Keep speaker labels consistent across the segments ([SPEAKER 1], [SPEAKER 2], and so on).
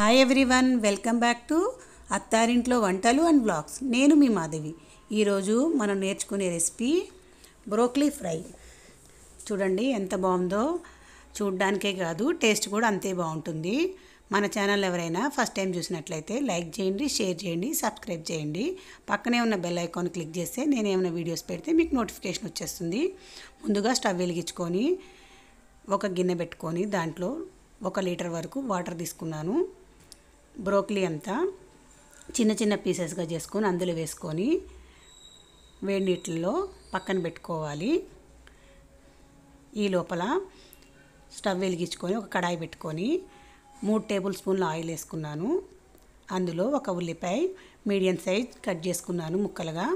[SPEAKER 1] hi everyone welcome back to అత్తారింట్లో వంటలు and blogs నేను మీ మాధవి ఈరోజు మనం నేర్చుకునే రెసిపీ బ్రోకలీ ఫ్రై చూడండి ఎంత బాగుందో చూడడానికే కాదు టేస్ట్ కూడా అంతే బాగుంటుంది మన ఛానల్ ఎవరైనా ఫస్ట్ టైం చూసినట్లయితే లైక్ చేయండి షేర్ చేయండి సబ్స్క్రైబ్ చేయండి పక్కనే ఉన్న బెల్ ఐకాన్ క్లిక్ చేస్తే నేను ఏమైనా వీడియోస్ పెడితే మీకు నోటిఫికేషన్ వచ్చేస్తుంది ముందుగా స్టవ్ వెలిగించుకొని ఒక గిన్నె పెట్టుకొని దాంట్లో ఒక లీటర్ వరకు వాటర్ తీసుకున్నాను బ్రోకలీ అంతా చిన్న చిన్న పీసెస్గా చేసుకొని అందులో వేసుకొని వేడి నీటిలో పక్కన పెట్టుకోవాలి ఈ లోపల స్టవ్ వెలిగించుకొని ఒక కడాయి పెట్టుకొని మూడు టేబుల్ స్పూన్ల ఆయిల్ వేసుకున్నాను అందులో ఒక ఉల్లిపాయ మీడియం సైజ్ కట్ చేసుకున్నాను ముక్కలుగా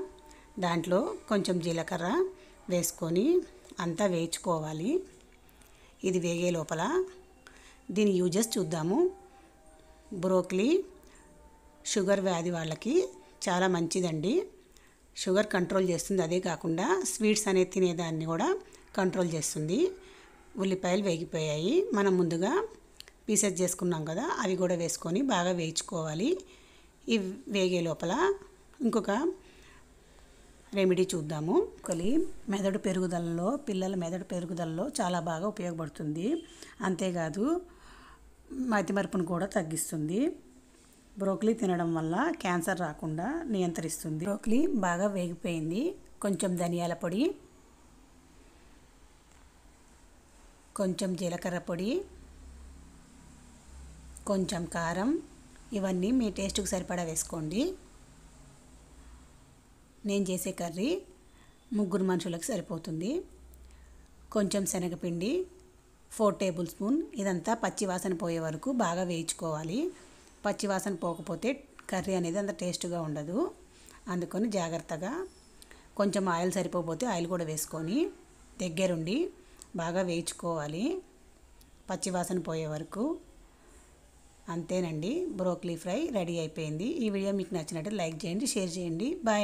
[SPEAKER 1] దాంట్లో కొంచెం జీలకర్ర వేసుకొని అంతా వేయించుకోవాలి ఇది వేగే లోపల దీని యూజెస్ చూద్దాము బ్రోక్లీ షుగర్ వ్యాధి వాళ్ళకి చాలా మంచిదండి షుగర్ కంట్రోల్ చేస్తుంది అదే కాకుండా స్వీట్స్ అనేది తినేదాన్ని కూడా కంట్రోల్ చేస్తుంది ఉల్లిపాయలు వేగిపోయాయి మనం ముందుగా పీసెస్ చేసుకున్నాం కదా అవి కూడా వేసుకొని బాగా వేయించుకోవాలి ఇవి వేగే లోపల ఇంకొక రెమెడీ చూద్దాము ఒకలి మెదడు పెరుగుదలలో పిల్లల మెదడు పెరుగుదలలో చాలా బాగా ఉపయోగపడుతుంది అంతేకాదు మతిమరుపును కూడా తగ్గిస్తుంది బ్రోక్లీ తినడం వల్ల క్యాన్సర్ రాకుండా నియంత్రిస్తుంది బ్రోక్లీ బాగా వేగిపోయింది కొంచెం ధనియాల పొడి కొంచెం జీలకర్ర పొడి కొంచెం కారం ఇవన్నీ మీ టేస్ట్కి సరిపడా వేసుకోండి నేను చేసే కర్రీ ముగ్గురు మనుషులకు సరిపోతుంది కొంచెం శనగపిండి ఫోర్ టేబుల్ స్పూన్ ఇదంతా పచ్చివాసన పోయే వరకు బాగా వేయించుకోవాలి పచ్చివాసన పోకపోతే కర్రీ అనేది అంత టేస్ట్గా ఉండదు అందుకొని జాగ్రత్తగా కొంచెం ఆయిల్ సరిపోతే ఆయిల్ కూడా వేసుకొని దగ్గరుండి బాగా వేయించుకోవాలి పచ్చివాసన పోయే వరకు అంతేనండి బ్రోకలీ ఫ్రై రెడీ అయిపోయింది ఈ వీడియో మీకు నచ్చినట్టు లైక్ చేయండి షేర్ చేయండి బాయ్